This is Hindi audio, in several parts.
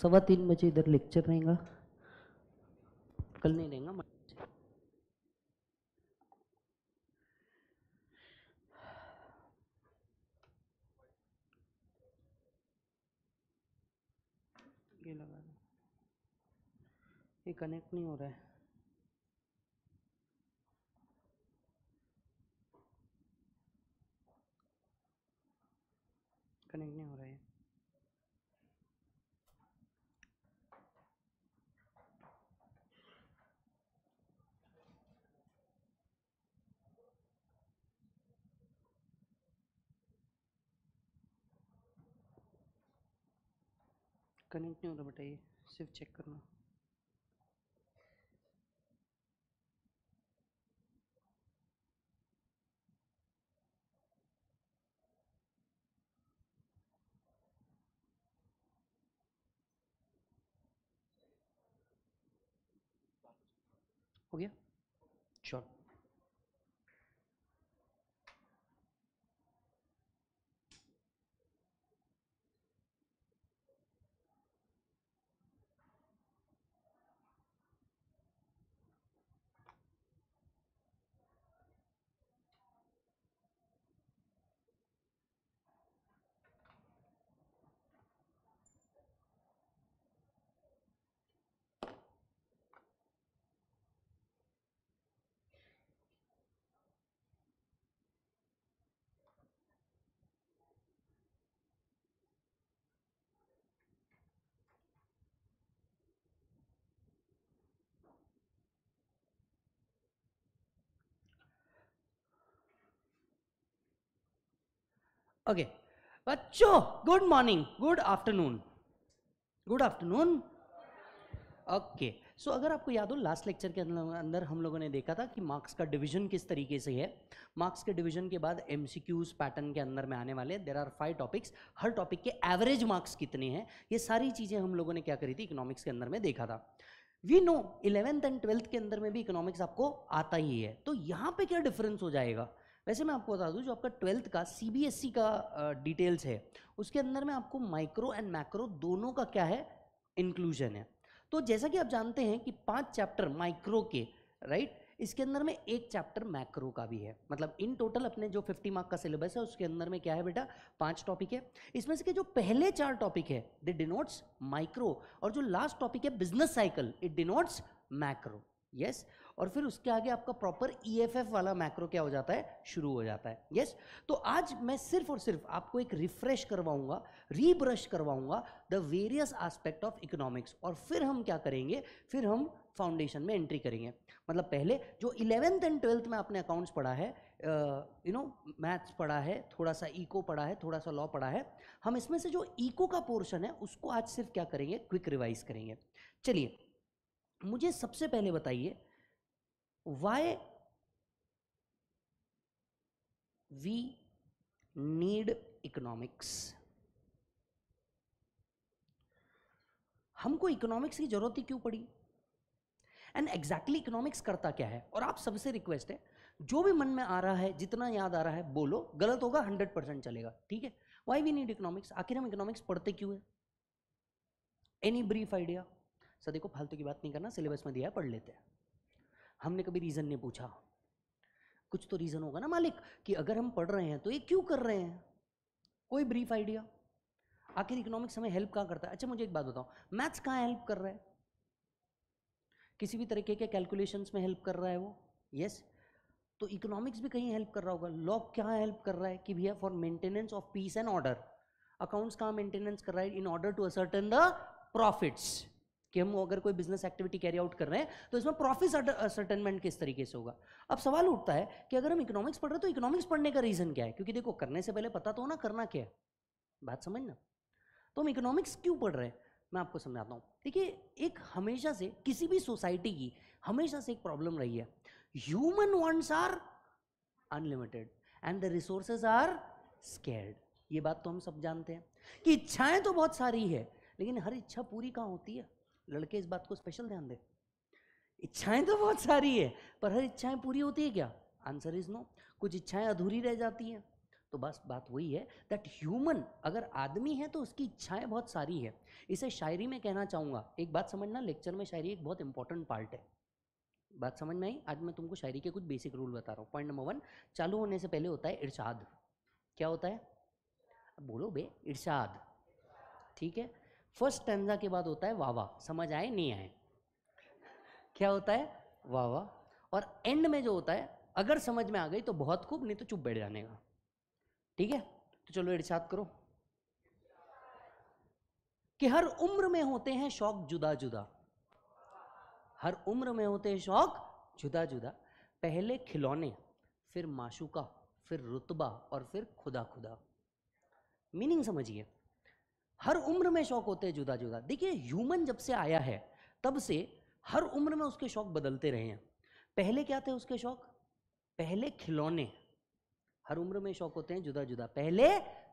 सवा तीन बजे इधर लेक्चर रहेगा कल नहीं रहेगा ये लगा ये कनेक्ट नहीं हो रहा है कनेक्ट नहीं हो रहा बताइए सिर्फ चेक करना ओके बच्चो good morning good afternoon good afternoon okay so अगर आपको याद हो लास्ट लेक्चर के अंदर हम लोगों ने देखा था कि मार्क्स का डिवीजन किस तरीके से है मार्क्स के डिवीजन के बाद एम पैटर्न के अंदर में आने वाले देर आर फाइव टॉपिक्स हर टॉपिक के एवरेज मार्क्स कितने हैं ये सारी चीज़ें हम लोगों ने क्या करी थी इकोनॉमिक्स के अंदर में देखा था we know eleventh and twelfth के अंदर में भी इकोनॉमिक्स आपको आता ही है तो यहाँ पर क्या डिफरेंस हो जाएगा वैसे मैं आपको बता दूं जो आपका ट्वेल्थ का सीबीएसई e का डिटेल्स है उसके अंदर में आपको माइक्रो एंड मैक्रो दोनों का क्या है इंक्लूजन है तो जैसा कि आप जानते हैं कि पांच चैप्टर माइक्रो के राइट इसके अंदर में एक चैप्टर मैक्रो का भी है मतलब इन टोटल अपने जो 50 मार्क का सिलेबस है उसके अंदर में क्या है बेटा पांच टॉपिक है इसमें से के जो पहले चार टॉपिक है दे डिनोट्स माइक्रो और जो लास्ट टॉपिक है business cycle it denotes macro yes और फिर उसके आगे आपका प्रॉपर ईएफएफ e वाला मैक्रो क्या हो जाता है शुरू हो जाता है यस yes? तो आज मैं सिर्फ और सिर्फ आपको एक रिफ्रेश करवाऊंगा रीब्रश करवाऊंगा the various aspect of economics और फिर हम क्या करेंगे फिर हम फाउंडेशन में एंट्री करेंगे मतलब पहले जो इलेवेंथ एंड ट्वेल्थ में आपने अकाउंट्स पढ़ा है यू नो मैथ्स पढ़ा है थोड़ा सा इको पढ़ा है थोड़ा सा लॉ पढ़ा है हम इसमें से जो इको का पोर्शन है उसको आज सिर्फ क्या करेंगे क्विक रिवाइज करेंगे चलिए मुझे सबसे पहले बताइए why we need economics हमको इकोनॉमिक्स की जरूरत ही क्यों पड़ी एंड एग्जैक्टली इकोनॉमिक्स करता क्या है और आप सबसे रिक्वेस्ट है जो भी मन में आ रहा है जितना याद आ रहा है बोलो गलत होगा हंड्रेड परसेंट चलेगा ठीक है वाई वी नीड इकोनॉमिक्स आखिर हम इकोनॉमिक्स पढ़ते क्यों है एनी ब्रीफ आइडिया सर देखो फालतू की बात नहीं करना सिलेबस में दिया है पढ़ लेते हैं हमने कभी रीज़न नहीं पूछा कुछ तो रीज़न होगा ना मालिक कि अगर हम पढ़ रहे हैं तो ये क्यों कर रहे हैं कोई ब्रीफ आइडिया आखिर इकोनॉमिक्स हमें हेल्प कहाँ करता है अच्छा मुझे एक बात बताओ मैथ्स कहाँ हेल्प कर रहा है किसी भी तरीके के कैलकुलेशंस में हेल्प कर रहा है वो यस yes? तो इकोनॉमिक्स भी कहीं हेल्प कर रहा होगा लॉ क्या हेल्प कर रहा है कि भैया for maintenance of peace and order accounts कहाँ मेंटेनेंस कर रहा है in order to ascertain the profits कि हम अगर कोई बिजनेस एक्टिविटी कैरी आउट कर रहे हैं तो इसमें प्रॉफिट सर्टेनमेंट किस तरीके से होगा अब सवाल उठता है कि अगर हम इकोनॉमिक्स पढ़ रहे हैं तो इकोनॉमिक्स पढ़ने का रीज़न क्या है क्योंकि देखो करने से पहले पता तो होना करना क्या है बात समझना तो हम इकोनॉमिक्स क्यों पढ़ रहे हैं मैं आपको समझाता हूँ देखिए एक हमेशा से किसी भी सोसाइटी की हमेशा से एक प्रॉब्लम रही है human wants are unlimited and the resources are scarce ये बात तो हम सब जानते हैं कि इच्छाएं तो बहुत सारी है लेकिन हर इच्छा पूरी कहाँ होती है लड़के इस बात को स्पेशल ध्यान दे इच्छाएं तो बहुत सारी है पर हर इच्छाएं पूरी होती है क्या आंसर इज नो कुछ इच्छाएं अधूरी रह जाती हैं तो बस बात वही है दैट ह्यूमन अगर आदमी है तो उसकी इच्छाएं बहुत सारी है इसे शायरी में कहना चाहूँगा एक बात समझना लेक्चर में शायरी एक बहुत इंपॉर्टेंट पार्ट है बात समझ में आई आज मैं तुमको शायरी के कुछ बेसिक रूल बता रहा हूँ पॉइंट नंबर वन चालू होने से पहले होता है इर्शाद क्या होता है बोलो बे इर्शाद ठीक है फर्स्ट टेंजा के बाद होता है वाहवा समझ आए नहीं आए क्या होता है वाहवा और एंड में जो होता है अगर समझ में आ गई तो बहुत खूब नहीं तो चुप बैठ जाने का ठीक है तो चलो इर्शाद करो कि हर उम्र में होते हैं शौक जुदा जुदा हर उम्र में होते हैं शौक जुदा जुदा पहले खिलौने फिर माशुका फिर रुतबा और फिर खुदा खुदा मीनिंग समझिए हर उम्र में शौक होते हैं जुदा जुदा देखिए ह्यूमन जब से आया है तब से हर उम्र में उसके शौक बदलते रहे हैं पहले क्या थे उसके शौक पहले खिलौने हर उम्र में शौक होते हैं जुदा जुदा पहले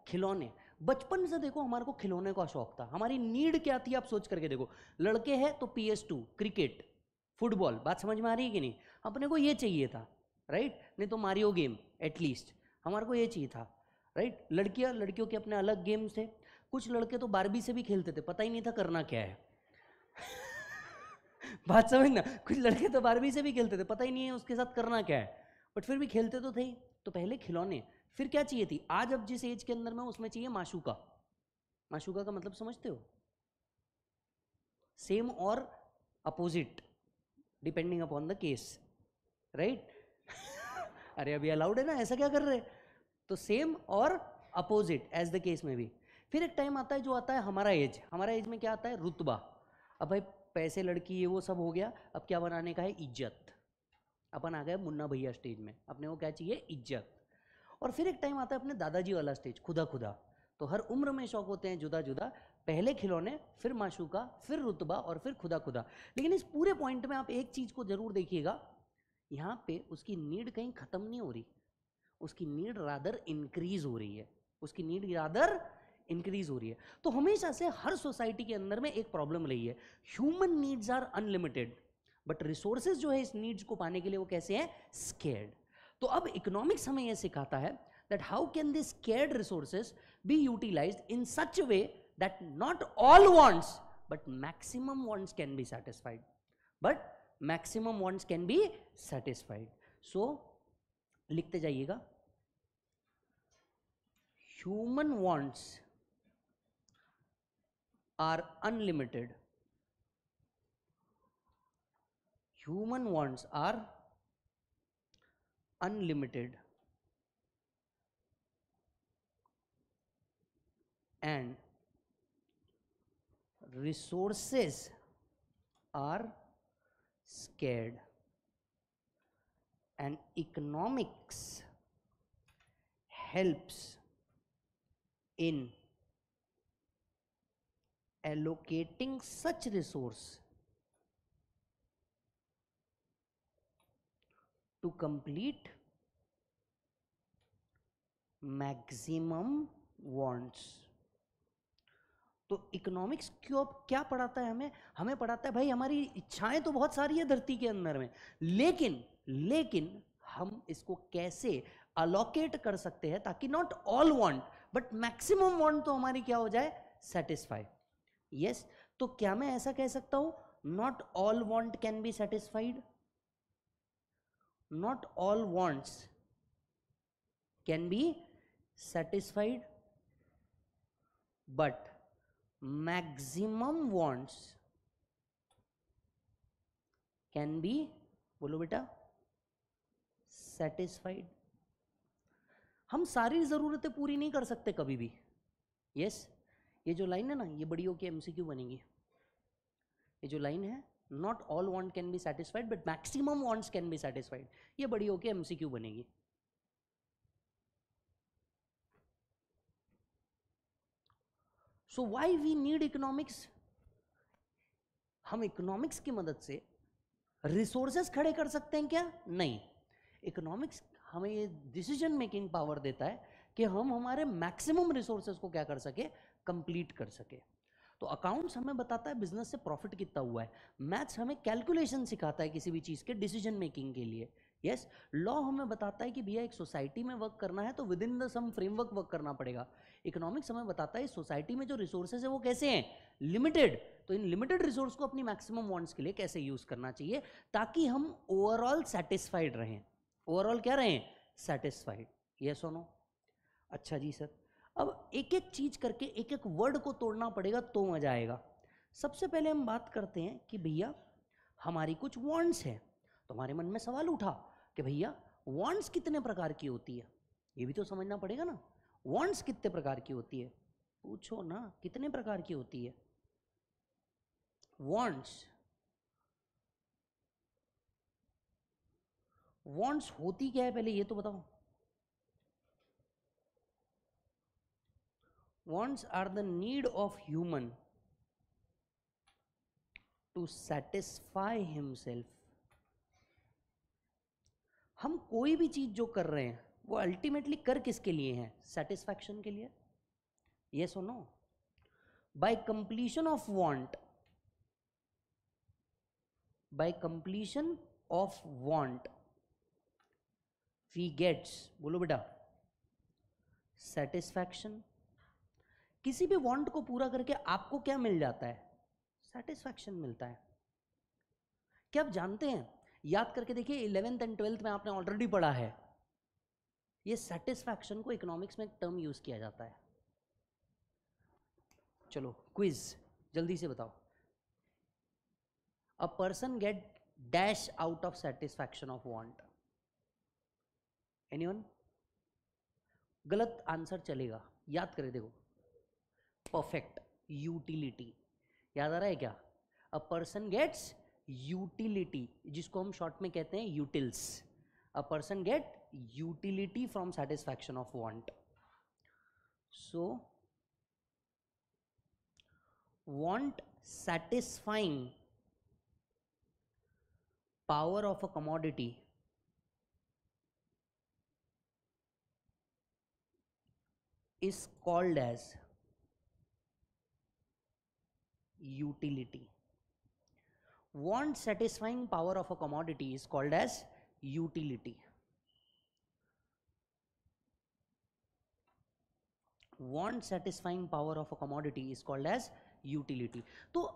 खिलौने बचपन से देखो हमारे को खिलौने का शौक था हमारी नीड क्या थी आप सोच करके देखो लड़के हैं तो पी टू क्रिकेट फुटबॉल बात समझ में आ रही है कि नहीं अपने को ये चाहिए था राइट नहीं तो मारियो गेम एटलीस्ट हमारे को ये चाहिए था राइट लड़कियाँ लड़कियों के अपने अलग गेम्स थे कुछ लड़के तो बारबी से भी खेलते थे पता ही नहीं था करना क्या है बात समझ ना कुछ लड़के तो बारबी से भी खेलते थे पता ही नहीं है उसके साथ करना क्या है बट फिर भी खेलते तो थे तो पहले खिलौने फिर क्या चाहिए थी आज अब जिस एज के अंदर में उसमें चाहिए माशूका माशूका का मतलब समझते हो सेम और opposite depending upon the case right अरे अभी अलाउड है ना ऐसा क्या कर रहे तो सेम और अपोजिट एज द केस में भी फिर एक टाइम आता है जो आता है हमारा एज हमारा एज में क्या आता है रुतबा अब भाई पैसे लड़की ये वो सब हो गया अब क्या बनाने का है इज्जत अपन आ गए मुन्ना भैया स्टेज में अपने को क्या चाहिए इज्जत और फिर एक टाइम आता है अपने दादाजी वाला स्टेज खुदा खुदा तो हर उम्र में शौक होते हैं जुदा जुदा पहले खिलौने फिर माशूका फिर रुतबा और फिर खुदा खुदा लेकिन इस पूरे पॉइंट में आप एक चीज़ को ज़रूर देखिएगा यहाँ पे उसकी नीड कहीं ख़त्म नहीं हो रही उसकी नीड रादर इंक्रीज हो रही है उसकी नीड रादर इंक्रीज हो रही है तो हमेशा से हर सोसाइटी के अंदर में एक प्रॉब्लम रही है human needs are unlimited but resources जो है इस नीड्स को पाने के लिए वो कैसे हैं स्केर्ड तो अब इकोनॉमिक्स हमें यह सिखाता है that how can this scarce resources be utilise in such way that not all wants but maximum wants can be satisfied but maximum wants can be satisfied so लिखते जाइएगा human wants are unlimited human wants are unlimited and resources are scared and economics helps in allocating such resource to complete maximum wants तो इकोनॉमिक्स क्यों क्या पढ़ाता है हमें हमें पढ़ाता है भाई हमारी इच्छाएं तो बहुत सारी है धरती के अंदर में लेकिन लेकिन हम इसको कैसे अलोकेट कर सकते हैं ताकि not all want but maximum want तो हमारी क्या हो जाए सेटिस्फाई यस yes. तो क्या मैं ऐसा कह सकता हूं not all want can be satisfied not all wants can be satisfied but maximum wants can be बोलो बेटा सेटिस्फाइड हम सारी ज़रूरतें पूरी नहीं कर सकते कभी भी यस yes? ये जो लाइन है ना ये बड़ी होकर एमसीक्यू बनेगी ये जो लाइन है not all want can be satisfied but maximum wants can be satisfied ये बड़ी होकर एम बनेगी so why we need economics हम इकोनॉमिक्स की मदद से रिसोर्सेस खड़े कर सकते हैं क्या नहीं इकोनॉमिक्स हमें ये डिसीजन मेकिंग पावर देता है कि हम हमारे मैक्सिमम रिसोर्सेस को क्या कर सके कंप्लीट कर सके तो अकाउंट्स हमें बताता है बिजनेस से प्रॉफिट कितना हुआ है मैथ्स हमें कैलकुलेशन सिखाता है किसी भी चीज़ के डिसीजन मेकिंग के लिए यस yes, लॉ हमें बताता है कि भैया एक सोसाइटी में वर्क करना है तो within the some framework work करना पड़ेगा इकोनॉमिक्स हमें बताता है सोसाइटी में जो रिसोर्सेज है वो कैसे हैं लिमिटेड तो इन लिमिटेड रिसोर्स को अपनी मैक्सिमम वांट्स के लिए कैसे यूज़ करना चाहिए ताकि हम ओवरऑल सेटिस्फाइड रहें ओवरऑल क्या रहें सेटिस्फाइड यस और नो अच्छा जी सर अब एक एक चीज़ करके एक एक वर्ड को तोड़ना पड़ेगा तो मज़ा आएगा सबसे पहले हम बात करते हैं कि भैया हमारी कुछ वॉन्ट्स हैं तो हमारे मन में सवाल उठा कि भैया वॉन्ट्स कितने प्रकार की होती है ये भी तो समझना पड़ेगा ना वॉन्ट्स कितने प्रकार की होती है पूछो ना कितने प्रकार की होती है वॉन्ट्स वॉन्ट्स होती क्या है पहले ये तो बताओ wants are the need of human to satisfy himself हम कोई भी चीज़ जो कर रहे हैं वो अल्टीमेटली कर किसके लिए है सेटिस्फैक्शन के लिए ये सुनो by completion of want by completion of want we gets बोलो बेटा सेटिस्फैक्शन किसी भी वांट को पूरा करके आपको क्या मिल जाता है सेटिस्फैक्शन मिलता है क्या आप जानते हैं याद करके देखिए इलेवेंथ एंड ट्वेल्थ में आपने ऑलरेडी पढ़ा है ये सेटिस्फैक्शन को इकोनॉमिक्स में एक टर्म यूज किया जाता है चलो क्विज जल्दी से बताओ a person get dash out of satisfaction of want anyone गलत आंसर चलेगा याद करें देखो परफेक्ट यूटिलिटी याद आ रहा है क्या अ पर्सन गेट्स यूटिलिटी जिसको हम शॉर्ट में कहते हैं utils a person get utility from satisfaction of want so want satisfying power of a commodity is called as utility want satisfying power of a commodity is called as utility want satisfying power of a commodity is called as utility तो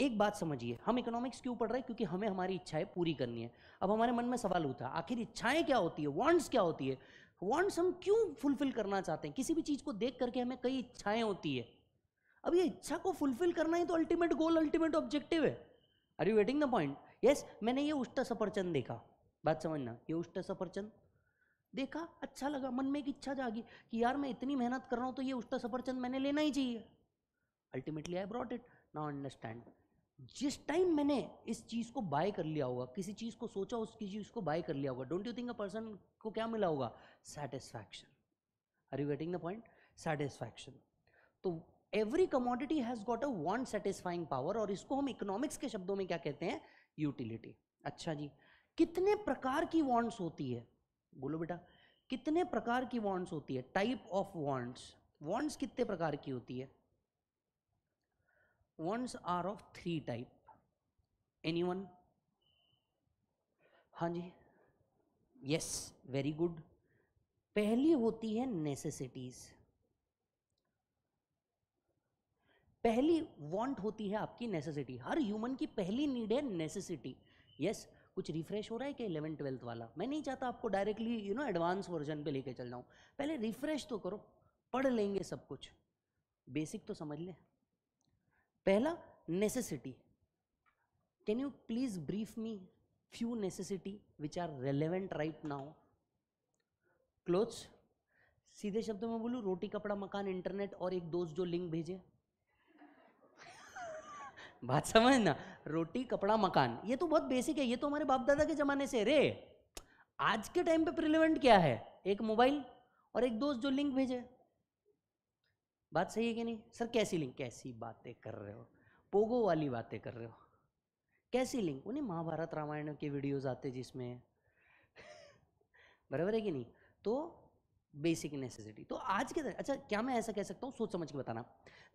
एक बात समझिए हम इकोनॉमिक्स क्यों पढ़ रहे हैं क्योंकि हमें हमारी इच्छाएं पूरी करनी है अब हमारे मन में सवाल उठा आखिर इच्छाएं क्या होती है वांट्स क्या होती है वांट्स हम क्यों फुलफिल करना चाहते हैं किसी भी चीज़ को देख करके हमें कई इच्छाएं होती है अब ये इच्छा को फुलफिल करना ही तो अल्टीमेट गोल अल्टीमेट ऑब्जेक्टिव है are you getting the point yes मैंने ये उष्ट सफरचंद देखा बात समझना ये उष्ट सफरचंद देखा अच्छा लगा मन में एक इच्छा जागी कि यार मैं इतनी मेहनत कर रहा हूँ तो ये उष्ट सफरचंद मैंने लेना ही चाहिए ultimately I brought it now understand जिस टाइम मैंने इस चीज़ को बाय कर लिया होगा किसी चीज़ को सोचा उसकी चीज़ को बाय कर लिया होगा don't you think a person को क्या मिला होगा satisfaction are you getting the point satisfaction तो every commodity has got a want satisfying power और इसको हम इकोनॉमिक्स के शब्दों में क्या कहते हैं यूटिलिटी अच्छा जी कितने प्रकार की वॉन्ट्स होती है बोलो बेटा कितने प्रकार की वॉन्ट्स होती है टाइप ऑफ वॉन्ट्स वॉन्ट्स कितने प्रकार की होती है wants are of three type any one हाँ जी यस वेरी गुड पहली होती है नेसेसिटीज़ पहली वांट होती है आपकी नेसेसिटी हर ह्यूमन की पहली नीड है नेसेसिटी यस yes, कुछ रिफ्रेश हो रहा है क्या इलेवन ट्वेल्थ वाला मैं नहीं चाहता आपको directly you know advance version पे लेके चल जाऊँ पहले रिफ्रेश तो करो पढ़ लेंगे सब कुछ बेसिक तो समझ लें पहला necessity can you please brief me few necessity which are relevant right now clothes सीधे शब्दों में बोलूँ रोटी कपड़ा मकान इंटरनेट और एक दोस्त जो लिंक भेजे बात समझ ना रोटी कपड़ा मकान ये तो बहुत बेसिक है ये तो हमारे बाप दादा के ज़माने से रे आज के टाइम पे प्रिलेवेंट क्या है एक मोबाइल और एक दोस्त जो लिंक भेजे बात सही है कि नहीं सर कैसी लिंक कैसी बातें कर रहे हो पोगो वाली बातें कर रहे हो कैसी लिंक उन्हें महाभारत रामायण के वीडियोज़ आते जिसमें बराबर है कि नहीं तो बेसिक नेसेसिटी तो आज के अच्छा क्या मैं ऐसा कह सकता हूँ सोच समझ के बताना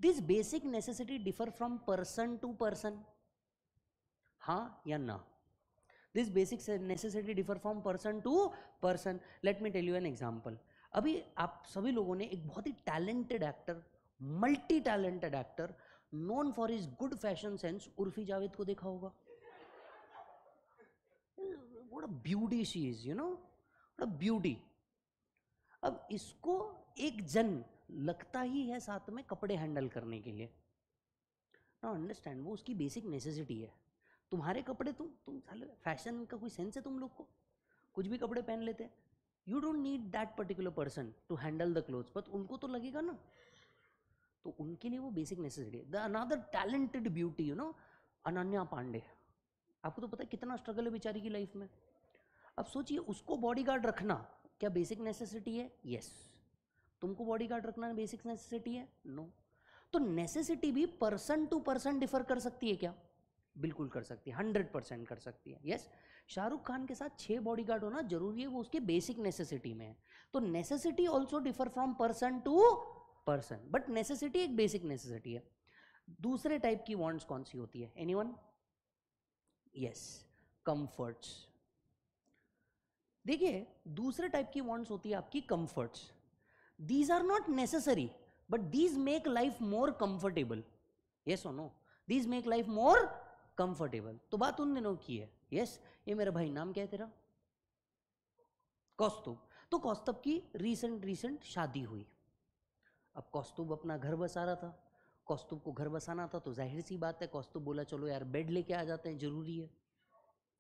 this basic necessity differ from person to person हाँ या ना this basic necessity differ from person to person let me tell you an example अभी आप सभी लोगों ने एक बहुत ही talented actor multi talented actor known for is good fashion sense Urfi Javed को देखा होगा what a beauty she is you know what a beauty अब इसको एक जन लगता ही है साथ में कपड़े हैंडल करने के लिए ना अंडरस्टैंड वो उसकी बेसिक नेसेसिटी है तुम्हारे कपड़े तुम तुम साले फैशन का कोई सेंस है तुम लोग को कुछ भी कपड़े पहन लेते हैं you don't need that particular person to handle the clothes but उनको तो लगेगा ना तो उनके लिए वो बेसिक नेसेसिटी है the another talented beauty you know Ananya Pandey आपको तो पता है कितना स्ट्रगल है बेचारी की लाइफ में अब सोचिए उसको बॉडीगार्ड रखना क्या बेसिक नेसेसिटी है यस yes. तुमको बॉडी गार्ड रखना बेसिक नेसेसिटी है नो no. तो नेसेसिटी भी पर्सन टू पर्सन डिफर कर सकती है क्या बिल्कुल कर सकती है हंड्रेड परसेंट कर सकती है यस yes? शाहरुख खान के साथ छः बॉडी गार्ड होना जरूरी है वो उसके बेसिक नेसेसिटी में है तो necessity also differ from person to person but necessity एक बेसिक नेसेसिटी है दूसरे टाइप की वॉन्ट्स कौन सी होती है एनी वन यस कंफर्ट्स देखिए दूसरे टाइप की वॉन्ट्स होती है आपकी comforts these are not necessary but these make life more comfortable ये और no these make life more comfortable तो बात उन दिनों की है यस yes, ये मेरा भाई नाम क्या है तेरा कौस्तुभ तो कौस्तुभ की रीसेंट रीसेंट शादी हुई अब कौस्तुभ अपना घर बसा रहा था कौस्तुभ को घर बसाना था तो जाहिर सी बात है कौस्तुभ बोला चलो यार बेड लेके आ जाते हैं ज़रूरी है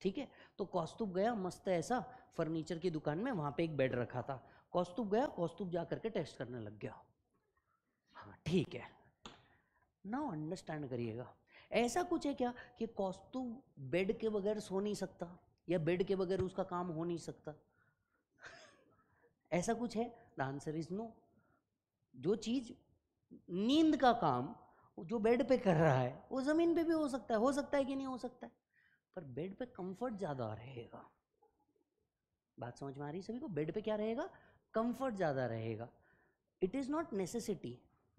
ठीक है तो कौस्तुभ गया मस्त ऐसा फर्नीचर की दुकान में वहां पे एक बेड रखा था कौस्तुभ गया कौस्तुभ जा करके टेस्ट करने लग गया हाँ ठीक है ना अंडरस्टैंड करिएगा ऐसा कुछ है क्या कि कौस्तुभ बेड के बगैर सो नहीं सकता या बेड के बगैर उसका काम हो नहीं सकता ऐसा कुछ है द आंसर इज नो जो चीज़ नींद का काम जो बेड पे कर रहा है वो ज़मीन पे भी हो सकता है हो सकता है कि नहीं हो सकता है पर बेड पे कंफर्ट ज़्यादा रहेगा बात समझ में आ रही सभी को बेड पे क्या रहेगा कंफर्ट ज़्यादा रहेगा it is not necessity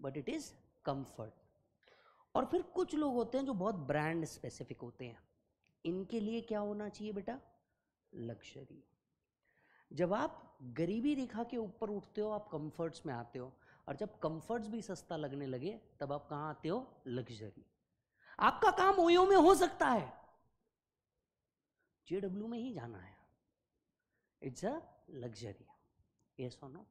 but it is comfort और फिर कुछ लोग होते हैं जो बहुत ब्रांड स्पेसिफिक होते हैं इनके लिए क्या होना चाहिए बेटा लग्जरी जब आप गरीबी रेखा के ऊपर उठते हो आप कंफर्ट्स में आते हो और जब कंफर्ट्स भी सस्ता लगने लगे तब आप कहाँ आते हो लग्जरी आपका काम ओयो में हो सकता है जे डब्ल्यू में ही जाना है इट्स अ लग्जरी यस और नो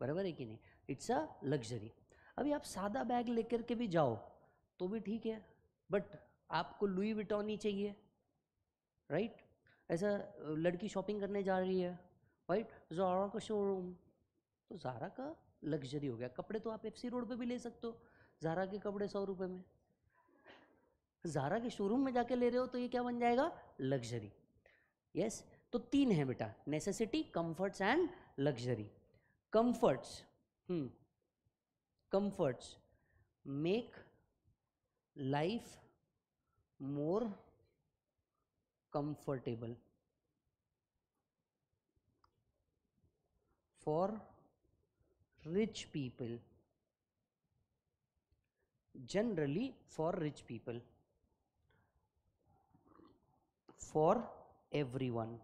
बराबर है कि नहीं इट्स अ लग्जरी अभी आप सादा बैग लेकर के भी जाओ तो भी ठीक है बट आपको लुई विटोनी चाहिए राइट ऐसा लड़की शॉपिंग करने जा रही है राइट जारा का शोरूम तो जारा का लग्जरी हो गया कपड़े तो आप एफ सी रोड पर भी ले सकते हो जारा के कपड़े सौ रुपये में जारा के शोरूम में जाके ले रहे हो तो ये क्या बन जाएगा लग्जरी यस तो तीन है बेटा necessity comforts and luxury comforts comforts make life more comfortable for rich people generally for rich people for everyone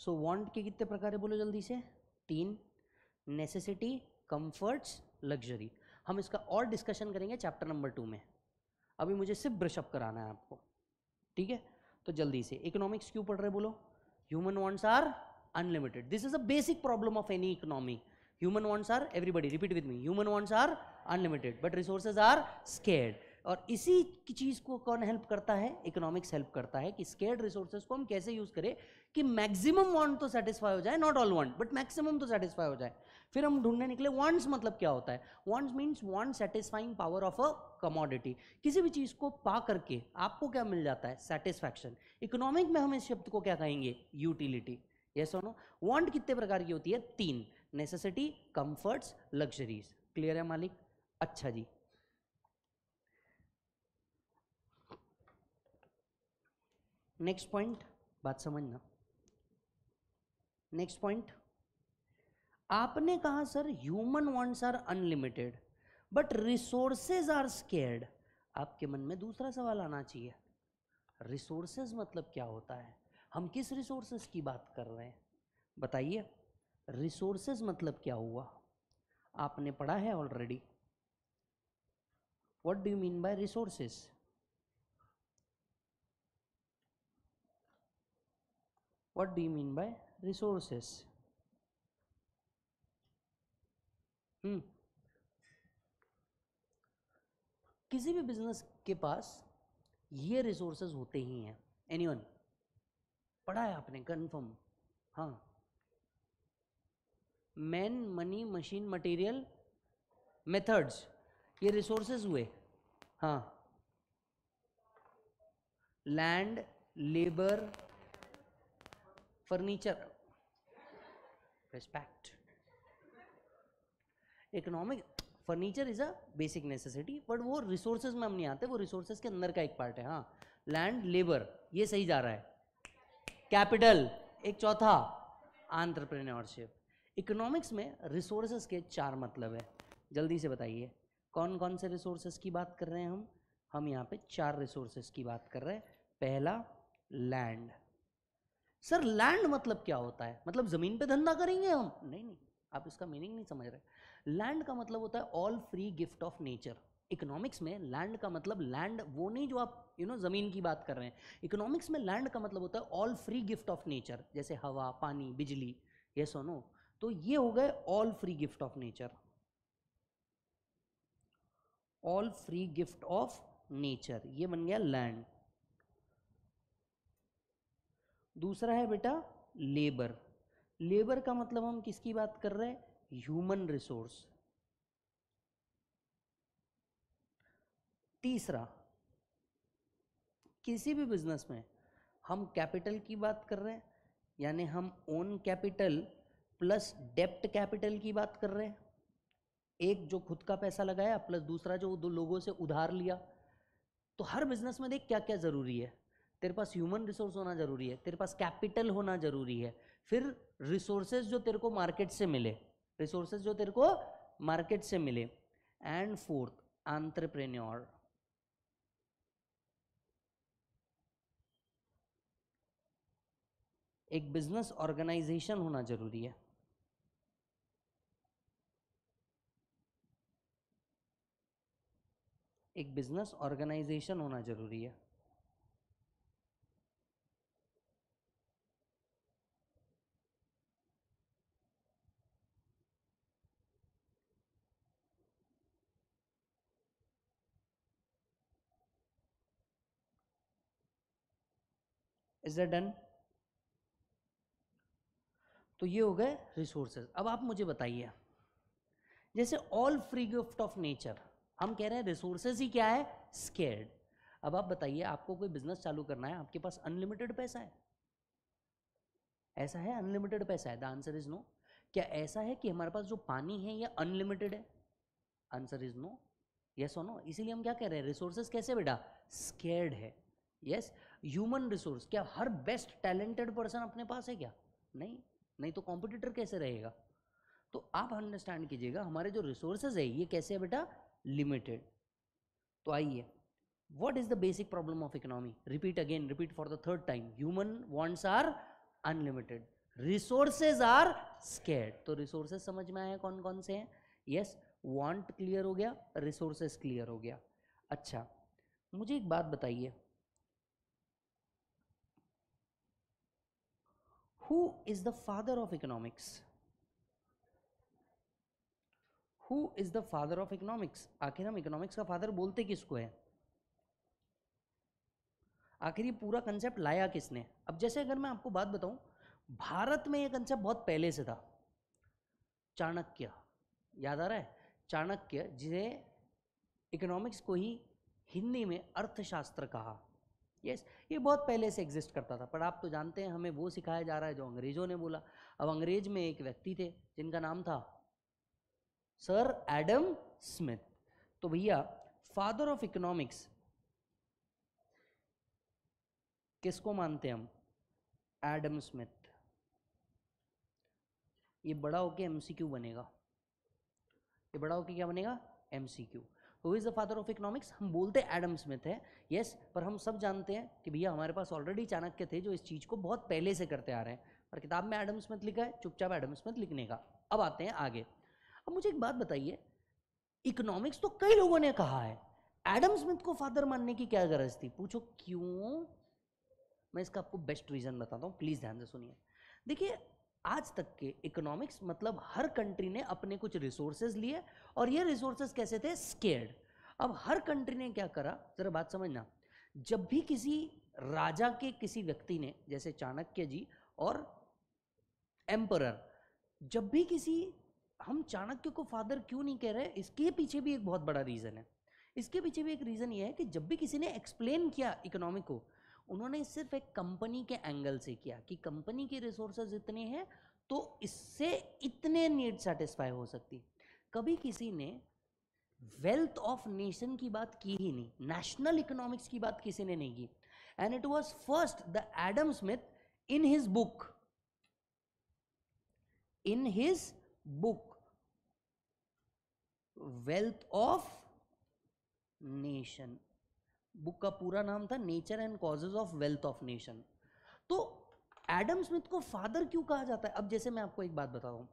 so so, want के कितने प्रकार है बोलो जल्दी से तीन नेसेसिटी कंफर्ट्स लग्जरी हम इसका और डिस्कशन करेंगे चैप्टर नंबर टू में अभी मुझे सिर्फ ब्रशअप कराना है आपको ठीक है तो जल्दी से इकोनॉमिक्स क्यों पढ़ रहे बोलो human wants are unlimited this is a basic problem of any economy human wants are everybody repeat with me human wants are unlimited but resources are scarce और इसी की चीज़ को कौन हेल्प करता है इकोनॉमिक्स हेल्प करता है कि स्केर्ड रिसोर्सेज को हम कैसे यूज़ करें कि मैक्सिमम वांट तो सेटिस्फाई हो जाए not all want but maximum तो सेटिस्फाई हो जाए फिर हम ढूंढने निकले वांट्स मतलब क्या होता है wants means want satisfying power of a commodity किसी भी चीज़ को पा करके आपको क्या मिल जाता है सेटिस्फैक्शन इकोनॉमिक में हम इस शब्द को क्या कहेंगे यूटिलिटी ये सोनो वांट कितने प्रकार की होती है तीन नेसेसिटी कंफर्ट्स लग्जरीज क्लियर है मालिक अच्छा जी नेक्स्ट पॉइंट बात समझना नेक्स्ट पॉइंट आपने कहा sir human wants are unlimited but resources are scarce आपके मन में दूसरा सवाल आना चाहिए रिसोर्सेज मतलब क्या होता है हम किस रिसोर्सेज की बात कर रहे हैं बताइए रिसोर्सेज मतलब क्या हुआ आपने पढ़ा है already what do you mean by resources what do you mean by resources hmm किसी भी बिजनेस के पास ये रिसोर्सेज होते ही हैं एनीवन पढ़ा है आपने कंफर्म हाँ man money machine material methods ये रिसोर्सेज हुए हाँ land labour furniture respect economic furniture is a basic necessity but वो रिसोर्सेज में हम नहीं आते वो रिसोर्सेज के अंदर का एक पार्ट है हाँ लैंड लेबर ये सही जा रहा है कैपिटल एक चौथा आंट्रप्रेन्योरशिप इकोनॉमिक्स में रिसोर्सेज के चार मतलब है जल्दी से बताइए कौन कौन से रिसोर्सेज की बात कर रहे हैं हम हम यहाँ पे चार रिसोर्सेज की बात कर रहे हैं पहला लैंड सर लैंड मतलब क्या होता है मतलब ज़मीन पे धंधा करेंगे हम नहीं नहीं आप इसका मीनिंग नहीं समझ रहे लैंड का मतलब होता है all free gift of nature economics में लैंड का मतलब लैंड वो नहीं जो आप यू you नो know, ज़मीन की बात कर रहे हैं इकोनॉमिक्स में लैंड का मतलब होता है all free gift of nature जैसे हवा पानी बिजली ये सोनो तो ये हो गए all free gift of nature all free gift of nature ये बन गया लैंड दूसरा है बेटा लेबर लेबर का मतलब हम किसकी बात कर रहे हैं ह्यूमन रिसोर्स तीसरा किसी भी बिजनेस में हम कैपिटल की बात कर रहे हैं यानी हम ओन कैपिटल प्लस डेप्ट कैपिटल की बात कर रहे हैं एक जो खुद का पैसा लगाया प्लस दूसरा जो दो लोगों से उधार लिया तो हर बिजनेस में देख क्या क्या ज़रूरी है तेरे पास ह्यूमन रिसोर्स होना ज़रूरी है तेरे पास कैपिटल होना ज़रूरी है फिर रिसोर्सेज जो तेरे को मार्केट से मिले रिसोर्सेज जो तेरे को मार्केट से मिले एंड फोर्थ आंट्रप्रेन्योर एक बिजनेस ऑर्गेनाइजेशन होना जरूरी है एक बिजनेस ऑर्गेनाइजेशन होना ज़रूरी है इज दैट डन तो ये हो गए रिसोर्सेज अब आप मुझे बताइए जैसे all free gift of nature हम कह रहे हैं रिसोर्सेज ही क्या है स्केर्ड अब आप बताइए आपको कोई बिजनेस चालू करना है आपके पास अनलिमिटेड पैसा है ऐसा है अनलिमिटेड पैसा है द आंसर इज नो क्या ऐसा है कि हमारे पास जो पानी है यह अनलिमिटेड है आंसर इज नो यस और नो इसीलिए हम क्या कह रहे हैं रिसोर्सेज कैसे बेटा स्केर्ड है यस ह्यूमन रिसोर्स क्या हर बेस्ट टैलेंटेड पर्सन अपने पास है क्या नहीं नहीं तो कॉम्पिटिटर कैसे रहेगा तो आप अंडरस्टैंड कीजिएगा हमारे जो रिसोर्सेज है ये कैसे है बेटा लिमिटेड तो आइए what is the basic problem of economy repeat again repeat for the third time human wants are unlimited resources are scarce तो रिसोर्सेज समझ में आए कौन कौन से हैं यस वॉन्ट क्लियर हो गया रिसोर्सेज क्लियर हो गया अच्छा मुझे एक बात बताइए who is the father of economics who is the father of economics आखिर हम इकोनॉमिक्स का फादर बोलते किसको है आखिर ये पूरा कंसेप्ट लाया किसने अब जैसे अगर मैं आपको बात बताऊं भारत में ये कंसेप्ट बहुत पहले से था चाणक्य याद आ रहा है चाणक्य जिसे इकोनॉमिक्स को ही हिंदी में अर्थशास्त्र कहा यस ये बहुत पहले से एग्जिस्ट करता था पर आप तो जानते हैं हमें वो सिखाया जा रहा है जो अंग्रेज़ों ने बोला अब अंग्रेज में एक व्यक्ति थे जिनका नाम था सर एडम स्मिथ तो भैया फादर ऑफ इकोनॉमिक्स किसको मानते हम एडम स्मिथ ये बड़ा होके एमसीक्यू बनेगा ये बड़ा होके क्या बनेगा MCQ who is the father of economics हम बोलते एडम स्मिथ है यस yes, पर हम सब जानते हैं कि भैया हमारे पास ऑलरेडी चाणक्य थे जो इस चीज़ को बहुत पहले से करते आ रहे हैं पर किताब में एडम स्मिथ लिखा है चुपचाप एडम स्मिथ लिखने का अब आते हैं आगे अब मुझे एक बात बताइए इकोनॉमिक्स तो कई लोगों ने कहा है एडम स्मिथ को फादर मानने की क्या गरज थी पूछो क्यों मैं इसका आपको बेस्ट रीज़न बताता हूँ प्लीज़ ध्यान से सुनिए देखिए आज तक के इकोनॉमिक्स मतलब हर कंट्री ने अपने कुछ रिसोर्सेज लिए और ये रिसोर्सेज कैसे थे स्केर्ड अब हर कंट्री ने क्या करा ज़रा बात समझना जब भी किसी राजा के किसी व्यक्ति ने जैसे चाणक्य जी और एम्पर जब भी किसी हम चाणक्य को फादर क्यों नहीं कह रहे इसके पीछे भी एक बहुत बड़ा रीज़न है इसके पीछे भी एक रीज़न ये है कि जब भी किसी ने एक्सप्लेन किया इकोनॉमी को उन्होंने सिर्फ एक कंपनी के एंगल से किया कि कंपनी के रिसोर्सेज इतने हैं तो इससे इतने नीड सेटिस्फाई हो सकती कभी किसी ने वेल्थ ऑफ नेशन की बात की ही नहीं नेशनल इकोनॉमिक्स की बात किसी ने नहीं की and it was first the Adam Smith in his book in his book wealth of nation book का पूरा नाम था nature and causes of wealth of nation तो एडम स्मिथ को फादर क्यों कहा जाता है अब जैसे मैं आपको एक बात बता रहा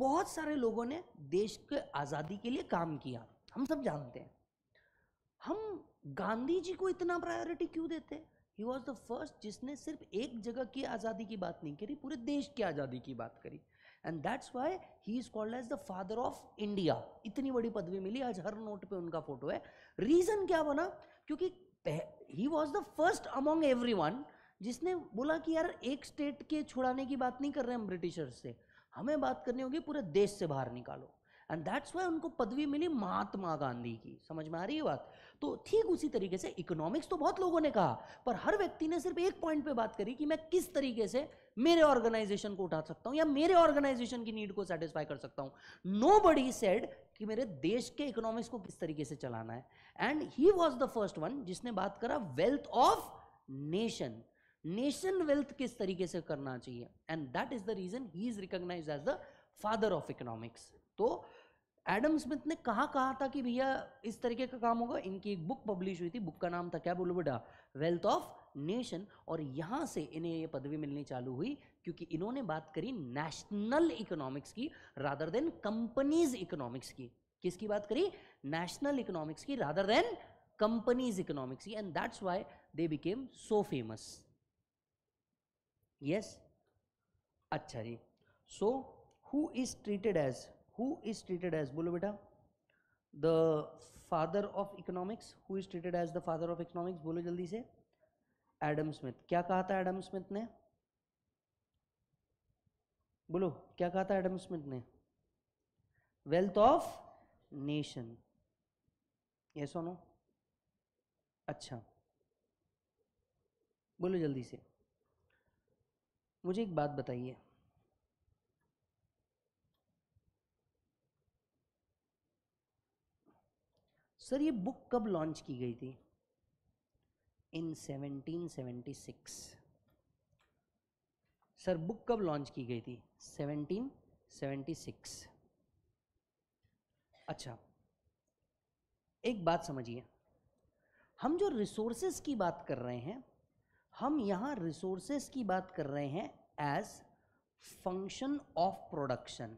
बहुत सारे लोगों ने देश के आज़ादी के लिए काम किया हम सब जानते हैं हम गांधी जी को इतना प्रायोरिटी क्यों देते ही वॉज द फर्स्ट जिसने सिर्फ एक जगह की आज़ादी की बात नहीं करी पूरे देश की आज़ादी की बात करी and that's why he is called as the father of India इतनी बड़ी पदवी मिली आज हर नोट पे उनका फोटो है रीजन क्या बना क्योंकि he was the first among every one जिसने बोला कि यार एक स्टेट के छुड़ाने की बात नहीं कर रहे हम ब्रिटिशर्स से हमें बात करनी होगी पूरे देश से बाहर निकालो एंड दैट्स वाई उनको पदवी मिली महात्मा गांधी की समझ में आ रही है बात तो ठीक उसी तरीके से इकोनॉमिक्स तो बहुत लोगों ने कहा पर हर व्यक्ति ने सिर्फ एक पॉइंट पे बात करी कि मैं किस तरीके से मेरे ऑर्गेनाइजेशन को उठा सकता हूँ या मेरे ऑर्गेनाइजेशन की नीड को सेटिस्फाई कर सकता हूँ नो बडी सेड कि मेरे देश के इकोनॉमिक्स को किस तरीके से चलाना है and he was the first one जिसने बात करा wealth of nation nation wealth किस तरीके से करना चाहिए and that is the reason he is recognise as the father of economics तो एडम स्मिथ ने कहा कहा था कि भैया इस तरीके का काम होगा इनकी एक बुक पब्लिश हुई थी बुक का नाम था क्या बोलो बेटा वेल्थ ऑफ नेशन और यहाँ से इन्हें ये पदवी मिलनी चालू हुई क्योंकि इन्होंने बात करी नेशनल इकोनॉमिक्स की रादर देन कंपनीज इकोनॉमिक्स की किसकी बात करी नेशनल इकोनॉमिक्स की रादर देन कंपनीज इकोनॉमिक्स की and that's why they became so famous yes अच्छा जी so who is treated as who is treated as bolo beta the father of economics who is treated as the father of economics बोलो जल्दी से एडम स्मिथ क्या कहा था एडम स्मिथ ने बोलो क्या कहा था एडम स्मिथ ने वेल्थ ऑफ नेशन ये सोनो अच्छा बोलो जल्दी से मुझे एक बात बताइए सर ये बुक कब लॉन्च की गई थी इन 1776 सर बुक कब लॉन्च की गई थी 1776 अच्छा एक बात समझिए हम जो रिसोर्सेज की बात कर रहे हैं हम यहां रिसोर्सेज की बात कर रहे हैं एज फंक्शन ऑफ प्रोडक्शन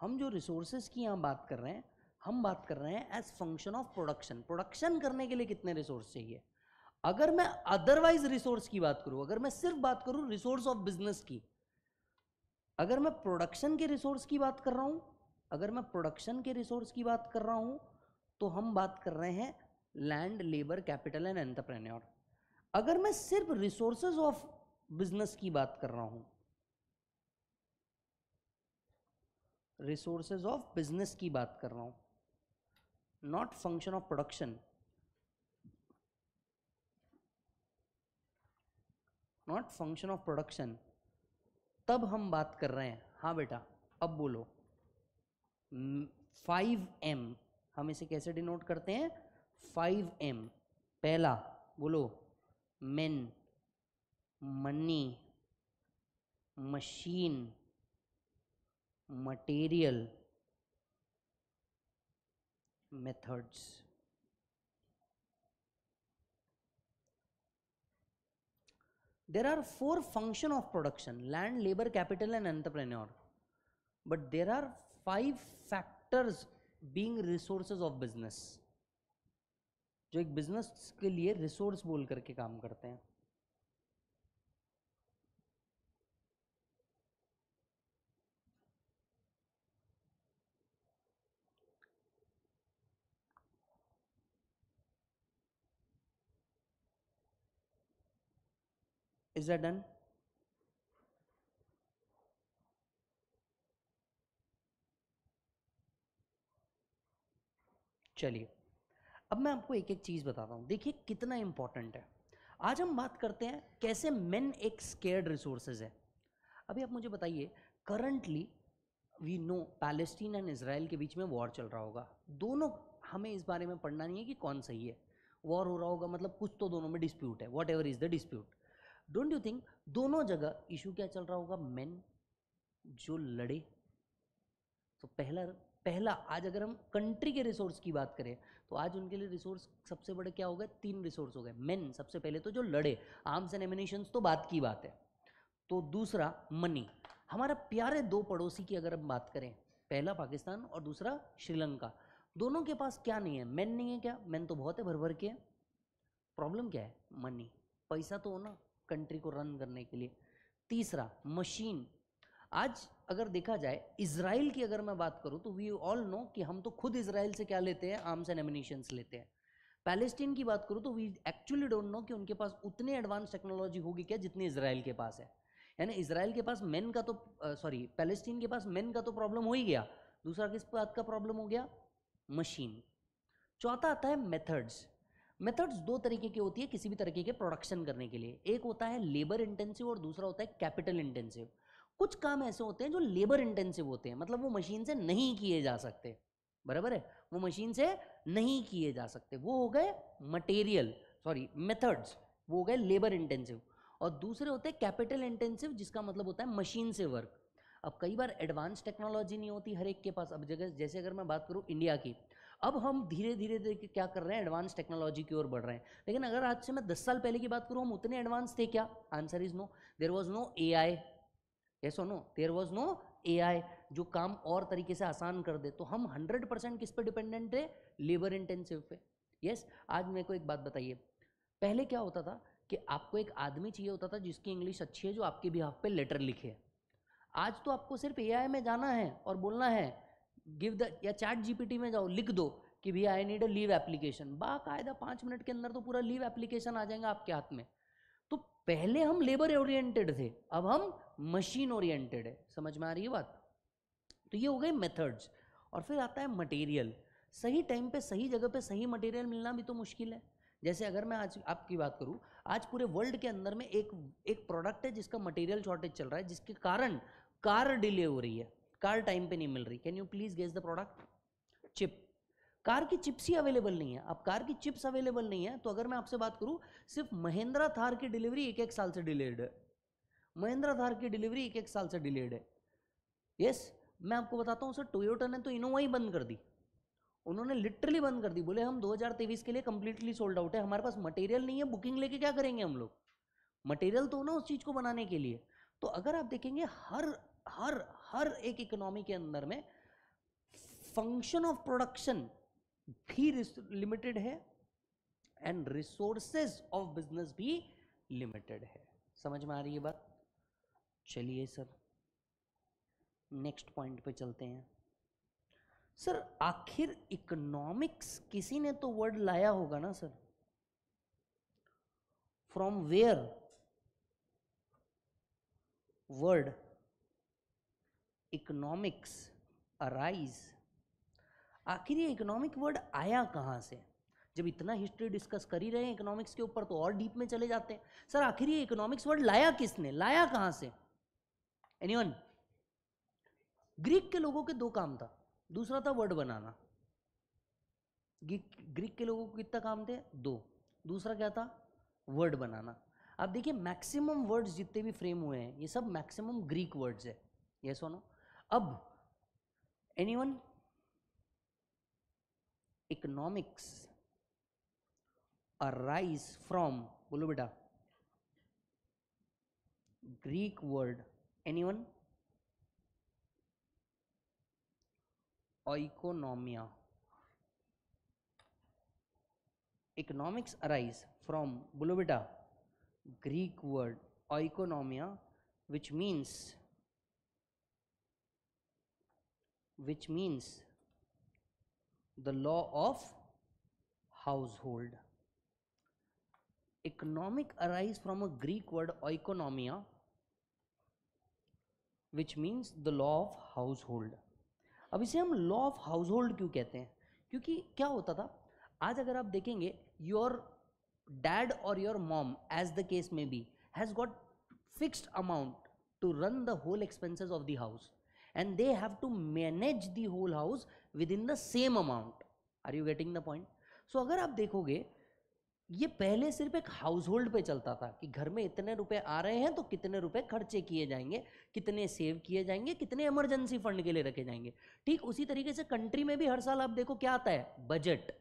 हम जो रिसोर्सेज की यहां बात कर रहे हैं हम बात कर रहे हैं as function of production production करने के लिए कितने रिसोर्स चाहिए अगर मैं अदरवाइज रिसोर्स की बात करूं अगर मैं सिर्फ बात करूं रिसोर्स ऑफ बिजनेस की अगर मैं प्रोडक्शन के रिसोर्स की बात कर रहा हूं अगर मैं प्रोडक्शन के रिसोर्स की बात कर रहा हूं तो हम बात कर रहे हैं land labour capital and entrepreneur अगर मैं सिर्फ रिसोर्सेज ऑफ बिजनेस की बात कर रहा हूं रिसोर्सेज ऑफ बिजनेस की बात कर रहा हूं not function of production not function of production तब हम बात कर रहे हैं हाँ बेटा अब बोलो फाइव hmm, एम हम इसे कैसे डिनोट करते हैं फाइव एम पहला बोलो men money machine material methods. There are four function of production, land, labor, capital and entrepreneur. But there are five factors being resources of business. जो एक बिजनेस के लिए रिसोर्स बोल करके काम करते हैं is that done चलिए अब मैं आपको एक एक चीज़ बताता हूँ देखिए कितना इंपॉर्टेंट है आज हम बात करते हैं कैसे मेन एक स्केर्ड रिसोर्सेज है अभी आप मुझे बताइए currently we know Palestine and Israel के बीच में वॉर चल रहा होगा दोनों हमें इस बारे में पढ़ना नहीं है कि कौन सही है वॉर हो रहा होगा मतलब कुछ तो दोनों में डिस्प्यूट है whatever is the dispute don't you think दोनों जगह इशू क्या चल रहा होगा मेन जो लड़े तो पहला पहला आज अगर हम कंट्री के रिसोर्स की बात करें तो आज उनके लिए रिसोर्स सबसे बड़े क्या हो गए तीन रिसोर्स हो गए मेन सबसे पहले तो जो लड़े आर्म्स एंड एमिनेशन तो बात की बात है तो दूसरा मनी हमारा प्यारे दो पड़ोसी की अगर हम बात करें पहला पाकिस्तान और दूसरा श्रीलंका दोनों के पास क्या नहीं है मैन नहीं है क्या मैन तो बहुत है भर भर के प्रॉब्लम क्या है मनी पैसा तो होना कंट्री को रन करने के लिए तीसरा मशीन आज अगर देखा जाए इसराइल की अगर मैं बात करूँ तो वी ऑल नो कि हम तो खुद इसराइल से क्या लेते हैं आर्म्स एंड एमिनेशंस लेते हैं पैलेस्टीन की बात करूँ तो वी एक्चुअली डोंट नो कि उनके पास उतने एडवांस टेक्नोलॉजी होगी क्या जितनी इसराइल के पास है यानी इसराइल के पास मेन का तो सॉरी पैलेस्टीन के पास मेन का तो प्रॉब्लम हो ही गया दूसरा किस बात का प्रॉब्लम हो गया मशीन चौथा आता है मेथड्स मेथड्स दो तरीके की होती है किसी भी तरीके के प्रोडक्शन करने के लिए एक होता है लेबर इंटेंसिव और दूसरा होता है कैपिटल इंटेंसिव कुछ काम ऐसे होते हैं जो लेबर इंटेंसिव होते हैं मतलब वो मशीन से नहीं किए जा सकते बराबर है वो मशीन से नहीं किए जा सकते वो हो गए मटेरियल सॉरी मेथड्स वो हो गए लेबर इंटेंसिव और दूसरे होते हैं कैपिटल इंटेंसिव जिसका मतलब होता है मशीन से वर्क अब कई बार एडवांस टेक्नोलॉजी नहीं होती हर एक के पास अब जगह जैसे अगर मैं बात करूँ इंडिया की अब हम धीरे धीरे धीरे क्या कर रहे हैं एडवांस टेक्नोलॉजी की ओर बढ़ रहे हैं लेकिन अगर आज से मैं दस साल पहले की बात करूँ हम उतने एडवांस थे क्या answer is no there was no A I ये so no there was no A I जो काम और तरीके से आसान कर दे तो हम हंड्रेड परसेंट किस पर डिपेंडेंट है लेबर इंटेंसिव पे यस आज मेरे को एक बात बताइए पहले क्या होता था कि आपको एक आदमी चाहिए होता था जिसकी इंग्लिश अच्छी है जो आपके भी हाफ पे लेटर लिखे आज तो आपको सिर्फ ए में जाना है और बोलना है गिव द या चैट जीपीटी में जाओ लिख दो कि भैया I need a leave application बाकायदा पाँच मिनट के अंदर तो पूरा लीव एप्लीकेशन आ जाएगा आपके हाथ में तो पहले हम लेबर ओरिएंटेड थे अब हम मशीन ओरिएंटेड है समझ में आ रही है बात तो ये हो गए मेथड्स और फिर आता है मटेरियल सही टाइम पे सही जगह पे सही मटेरियल मिलना भी तो मुश्किल है जैसे अगर मैं आज आपकी बात करूँ आज पूरे वर्ल्ड के अंदर में एक एक प्रोडक्ट है जिसका मटेरियल शॉर्टेज चल रहा है जिसके कारण कार डिले हो रही है कार टाइम पे नहीं मिल रही can you please guess the product chip car की चिप्स ही अवेलेबल नहीं है अब कार की चिप्स अवेलेबल नहीं है तो अगर मैं आपसे बात करूं सिर्फ महिंद्रा थार की डिलीवरी एक एक साल से डिलेड है महिंद्रा थार की डिलीवरी एक एक साल से डिलेड है यस मैं आपको बताता हूं सर टोयोटा ने तो इनोवा ही बंद कर दी उन्होंने लिटरली बंद कर दी बोले हम 2023 के लिए कंप्लीटली सोल्ड आउट है हमारे पास मटेरियल नहीं है बुकिंग लेके क्या करेंगे हम लोग मटेरियल तो ना उस चीज़ को बनाने के लिए तो अगर आप देखेंगे हर हर हर एक इकोनॉमी के अंदर में फंक्शन ऑफ प्रोडक्शन भी लिमिटेड है एंड रिसोर्सेज ऑफ बिजनेस भी लिमिटेड है समझ में आ रही है बात चलिए सर नेक्स्ट पॉइंट पे चलते हैं सर आखिर इकोनॉमिक्स किसी ने तो वर्ड लाया होगा ना sir from where word economics arise आखिर ये इकोनॉमिक वर्ड आया कहाँ से जब इतना हिस्ट्री डिस्कस कर ही रहे हैं इकोनॉमिक्स के ऊपर तो और डीप में चले जाते हैं सर आखिर ये इकोनॉमिक्स वर्ड लाया किसने लाया कहाँ से एनी ग्रीक के लोगों के दो काम था दूसरा था वर्ड बनाना ग्रीक के लोगों को कितना काम थे दो दूसरा क्या था वर्ड बनाना आप देखिए मैक्सिमम वर्ड्स जितने भी फ्रेम हुए हैं ये सब मैक्सिमम ग्रीक वर्ड्स है ये सोनो अब एनीवन इकोनॉमिक्स अराइज फ्रॉम बोलो बेटा Greek word any one oikonomia economics arise from बोलो बेटा Greek word oikonomia which means which means the law of household. Economic arises from a Greek word oikonomia, which means the law of household. अब इसे हम लॉ ऑफ हाउस होल्ड क्यों कहते हैं क्योंकि क्या होता था आज अगर आप देखेंगे योर डैड और your mom as the case में be has got fixed amount to run the whole expenses of the house and they have to manage the whole house within the same amount. Are you getting the point? So अगर आप देखोगे ये पहले सिर्फ एक हाउस होल्ड पे चलता था कि घर में इतने रुपए आ रहे हैं तो कितने रुपए खर्चे किए जाएंगे कितने सेव किए जाएंगे कितने इमरजेंसी फंड के लिए रखे जाएंगे ठीक उसी तरीके से कंट्री में भी हर साल आप देखो क्या आता है बजट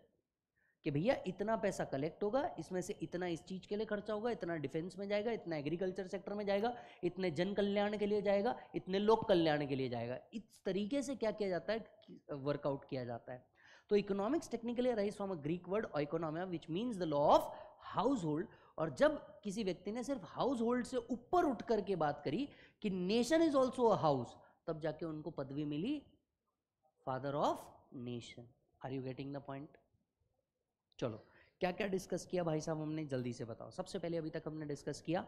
कि भैया इतना पैसा कलेक्ट होगा इसमें से इतना इस चीज़ के लिए खर्चा होगा इतना डिफेंस में जाएगा इतना एग्रीकल्चर सेक्टर में जाएगा इतने जन कल्याण के लिए जाएगा इतने लोक कल्याण के लिए जाएगा इस तरीके से क्या किया जाता है वर्कआउट किया जाता है तो इकोनॉमिक्स टेक्निकली रही from a Greek word oikonomia which means the law of household और जब किसी व्यक्ति ने सिर्फ हाउस होल्ड से ऊपर उठ करके बात करी कि nation is also a house तब जाके उनको पदवी मिली father of nation are you getting the point चलो क्या क्या डिस्कस किया भाई साहब हमने जल्दी से बताओ सबसे पहले अभी तक हमने डिस्कस किया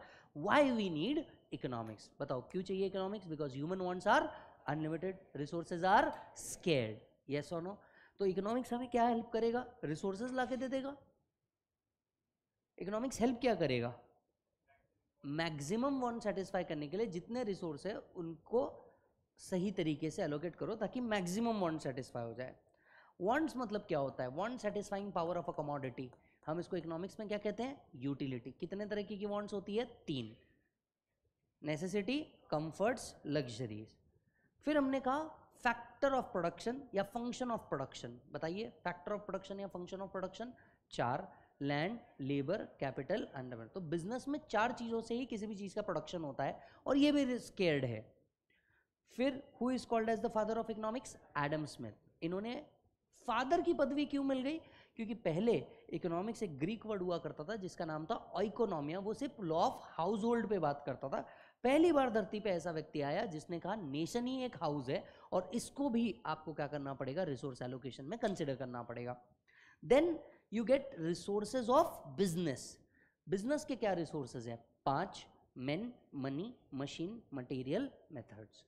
वाई वी नीड इकोनॉमिक्स बताओ क्यों चाहिए economics because human wants are unlimited resources are scarce yes और नो तो इकोनॉमिक्स हमें क्या हेल्प करेगा रिसोर्सेज ला के दे देगा इकोनॉमिक्स हेल्प क्या करेगा मैक्सिमम वॉन्ट सेटिस्फाई करने के लिए जितने रिसोर्स है उनको सही तरीके से एलोकेट करो ताकि मैक्सिमम वॉन्ट सेटिस्फाई हो जाए वांट्स मतलब क्या होता है want satisfying power of a commodity हम इसको इकोनॉमिक्स में क्या कहते हैं यूटिलिटी कितने तरीके की वांट्स होती है तीन नेसेसिटी कंफर्ट्स लग्जरीज फिर हमने कहा फैक्टर ऑफ प्रोडक्शन या फंक्शन ऑफ प्रोडक्शन बताइए फैक्टर ऑफ प्रोडक्शन या फंक्शन ऑफ प्रोडक्शन चार लैंड लेबर कैपिटल अंडरमेंट तो बिजनेस में चार चीज़ों से ही किसी भी चीज़ का प्रोडक्शन होता है और ये भी स्केर्ड है फिर who is called as the father of economics Adam Smith इन्होंने फादर की पदवी क्यों मिल गई क्योंकि पहले इकोनॉमिक्स एक ग्रीक वर्ड हुआ करता था जिसका नाम था ऑइकोनॉमिया वो सिर्फ लॉ ऑफ हाउस होल्ड पर बात करता था पहली बार धरती पे ऐसा व्यक्ति आया जिसने कहा नेशन ही एक हाउस है और इसको भी आपको क्या करना पड़ेगा रिसोर्स एलोकेशन में कंसिडर करना पड़ेगा then you get resources of business business के क्या रिसोर्सेज है पांच men money machine material methods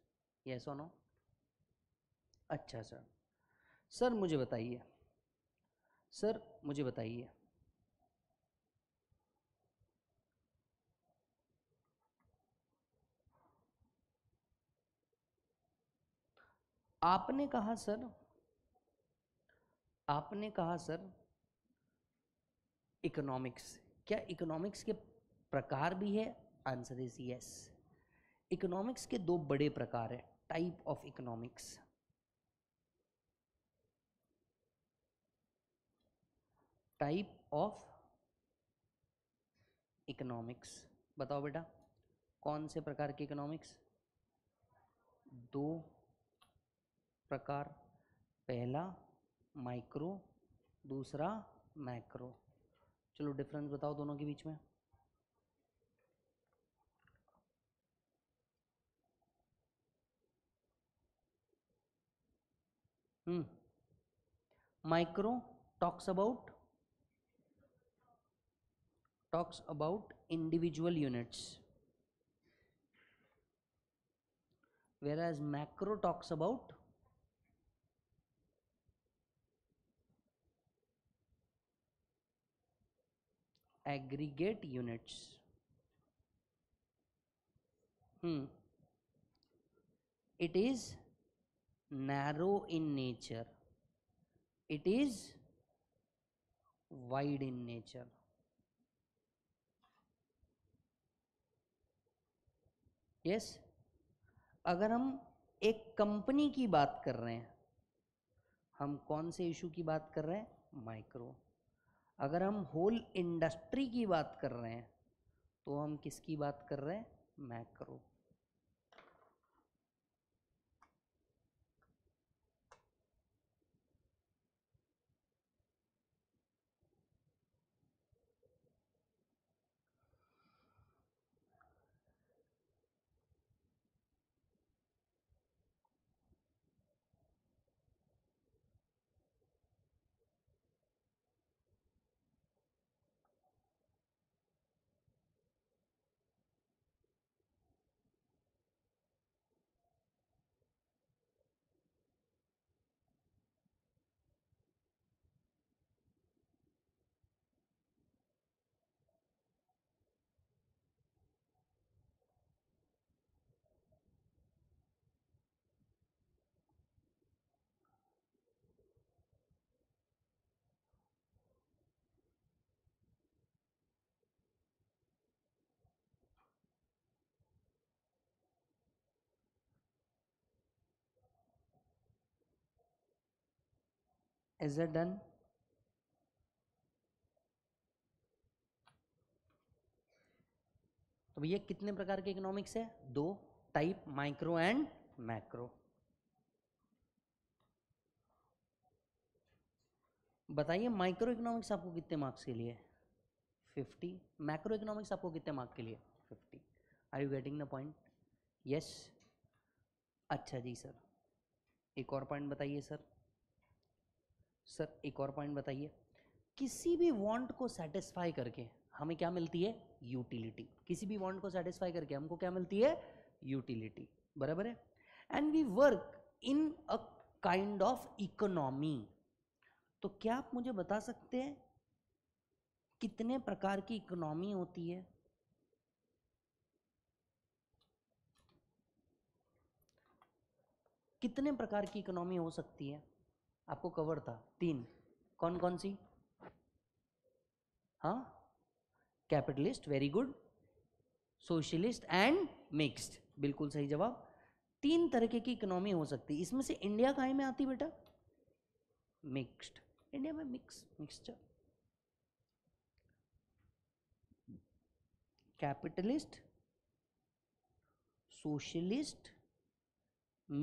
yes और नो अच्छा सर सर मुझे बताइए सर मुझे बताइए आपने कहा सर आपने कहा सर इकोनॉमिक्स क्या इकोनॉमिक्स के प्रकार भी है आंसर इज यस इकोनॉमिक्स के दो बड़े प्रकार हैं type of economics type of economics बताओ बेटा कौन से प्रकार की इकोनॉमिक्स दो प्रकार पहला माइक्रो दूसरा मैक्रो चलो डिफरेंस बताओ दोनों के बीच में hmm micro talks about talks about individual units whereas macro talks about aggregate units hmm it is narrow in nature it is wide in nature yes yes? अगर हम एक कंपनी की बात कर रहे हैं हम कौन से इशू की बात कर रहे हैं माइक्रो अगर हम होल इंडस्ट्री की बात कर रहे हैं तो हम किसकी बात कर रहे हैं मैक्रो is it done तो भैया कितने प्रकार के इकोनॉमिक्स है दो टाइप माइक्रो एंड मैक्रो बताइए माइक्रो इकोनॉमिक्स आपको कितने मार्क्स के लिए फिफ्टी मैक्रो इकोनॉमिक्स आपको कितने मार्क्स के लिए fifty are you getting the point yes अच्छा जी सर एक और पॉइंट बताइए सर सर एक और पॉइंट बताइए किसी भी वांट को सेटिस्फाई करके हमें क्या मिलती है यूटिलिटी किसी भी वांट को सेटिस्फाई करके हमको क्या मिलती है यूटिलिटी बराबर है and we work in a kind of economy तो क्या आप मुझे बता सकते हैं कितने प्रकार की इकोनॉमी होती है कितने प्रकार की इकोनॉमी हो सकती है आपको कवर था तीन कौन कौन सी हाँ capitalist very good socialist and mixed बिल्कुल सही जवाब तीन तरह की इकोनॉमी हो सकती है इसमें से इंडिया काय में आती बेटा मिक्स्ड इंडिया में mix mixture capitalist socialist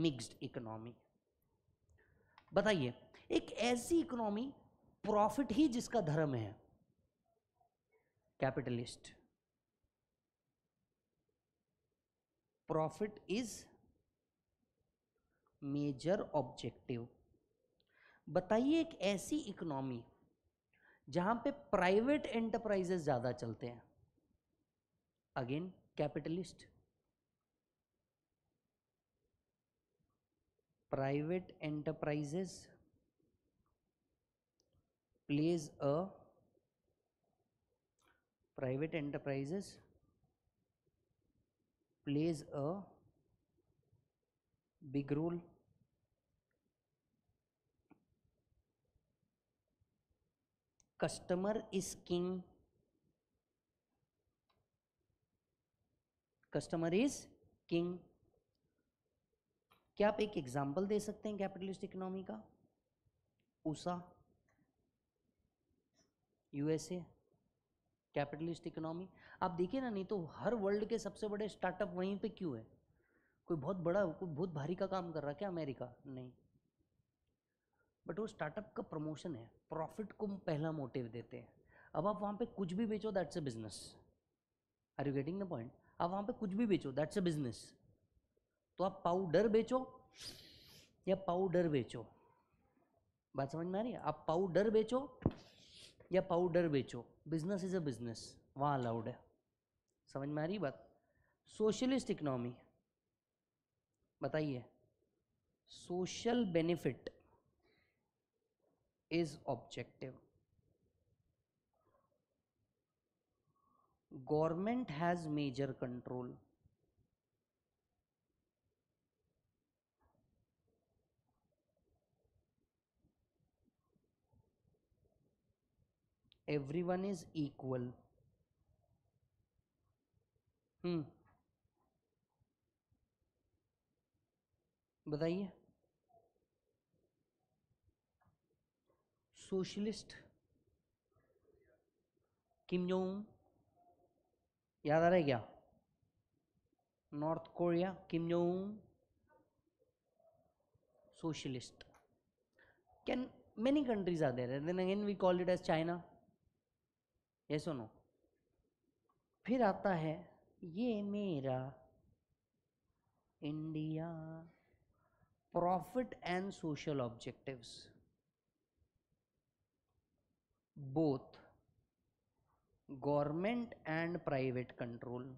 mixed economy बताइए एक ऐसी इकोनॉमी प्रॉफिट ही जिसका धर्म है capitalist profit is major objective बताइए एक ऐसी इकोनॉमी जहां पे प्राइवेट एंटरप्राइजेस ज़्यादा चलते हैं again capitalist private enterprises plays a private enterprises plays a big role customer is king customer is king क्या आप एक एग्जाम्पल दे सकते हैं कैपिटलिस्ट इकोनॉमी का ऊषा यूएसए कैपिटलिस्ट इकोनॉमी आप देखिए ना नहीं तो हर वर्ल्ड के सबसे बड़े स्टार्टअप वहीं पे क्यों है कोई बहुत बड़ा कोई बहुत भारी का काम कर रहा है क्या अमेरिका नहीं बट वो स्टार्टअप का प्रमोशन है प्रॉफिट को पहला मोटिव देते हैं अब आप वहाँ पे कुछ भी बेचो that's a business are you getting the point आप वहाँ पे कुछ भी बेचो दैट्स अ बिजनेस तो आप पाउडर बेचो या पाउडर बेचो बात समझ में आ रही है आप पाउडर बेचो या पाउडर बेचो बिजनेस इज अ बिजनेस वहाँ अलाउड है समझ में आ रही बात सोशलिस्ट इकोनॉमी बताइए social benefit is objective government has major control every one is equal hmm बताइए सोशलिस्ट किम जोंग याद आ रहा है क्या North Korea Kim Jong socialist can many countries are there and then again we call it as China ये सुनो फिर आता है ये मेरा India profit and social objectives both government and private control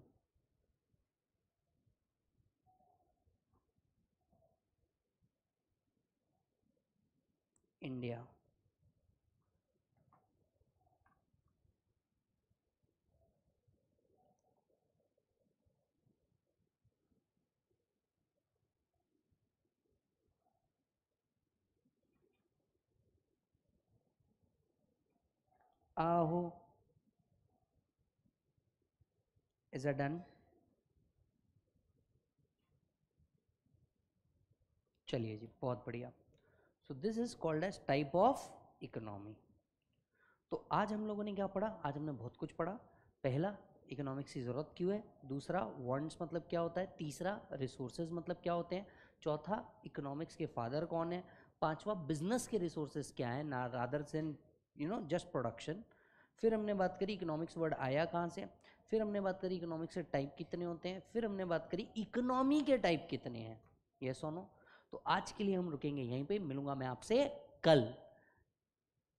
India aho is it done चलिए जी बहुत बढ़िया so this is called as type of economy तो आज हम लोगों ने क्या पढ़ा आज हमने बहुत कुछ पढ़ा पहला इकोनॉमिक्स की ज़रूरत क्यों है दूसरा वर्ड्स मतलब क्या होता है तीसरा रिसोर्सेज मतलब क्या होते हैं चौथा इकोनॉमिक्स के फादर कौन है पांचवा बिजनेस के रिसोर्सेज क्या है ना rather than you know just production फिर हमने बात करी इकोनॉमिक्स वर्ड आया कहाँ से फिर हमने बात करी इकोनॉमिक्स के टाइप कितने होते हैं फिर हमने बात करी इकोनॉमी के टाइप कितने हैं ये सोनो तो आज के लिए हम रुकेंगे यहीं पे मिलूंगा मैं आपसे कल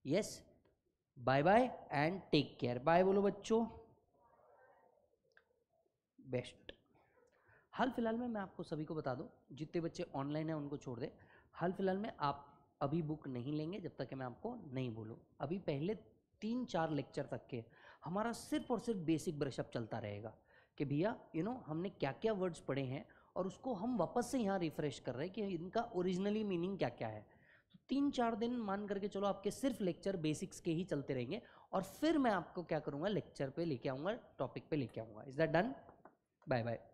yes bye bye and take care bye बोलो बच्चों बेस्ट हाल फिलहाल में मैं आपको सभी को बता दूं जितने बच्चे ऑनलाइन हैं उनको छोड़ दे हाल फिलहाल में आप अभी बुक नहीं लेंगे जब तक कि मैं आपको नहीं बोलूँ अभी पहले तीन चार लेक्चर तक के हमारा सिर्फ और सिर्फ बेसिक ब्रशअप चलता रहेगा कि भैया यू नो हमने क्या क्या वर्ड्स पढ़े हैं और उसको हम वापस से यहाँ रिफ्रेश कर रहे हैं कि इनका ओरिजिनली मीनिंग क्या क्या है तो तीन चार दिन मान करके चलो आपके सिर्फ लेक्चर बेसिक्स के ही चलते रहेंगे और फिर मैं आपको क्या करूँगा लेक्चर पे लेके आऊँगा टॉपिक पे लेके आऊँगा is that done bye bye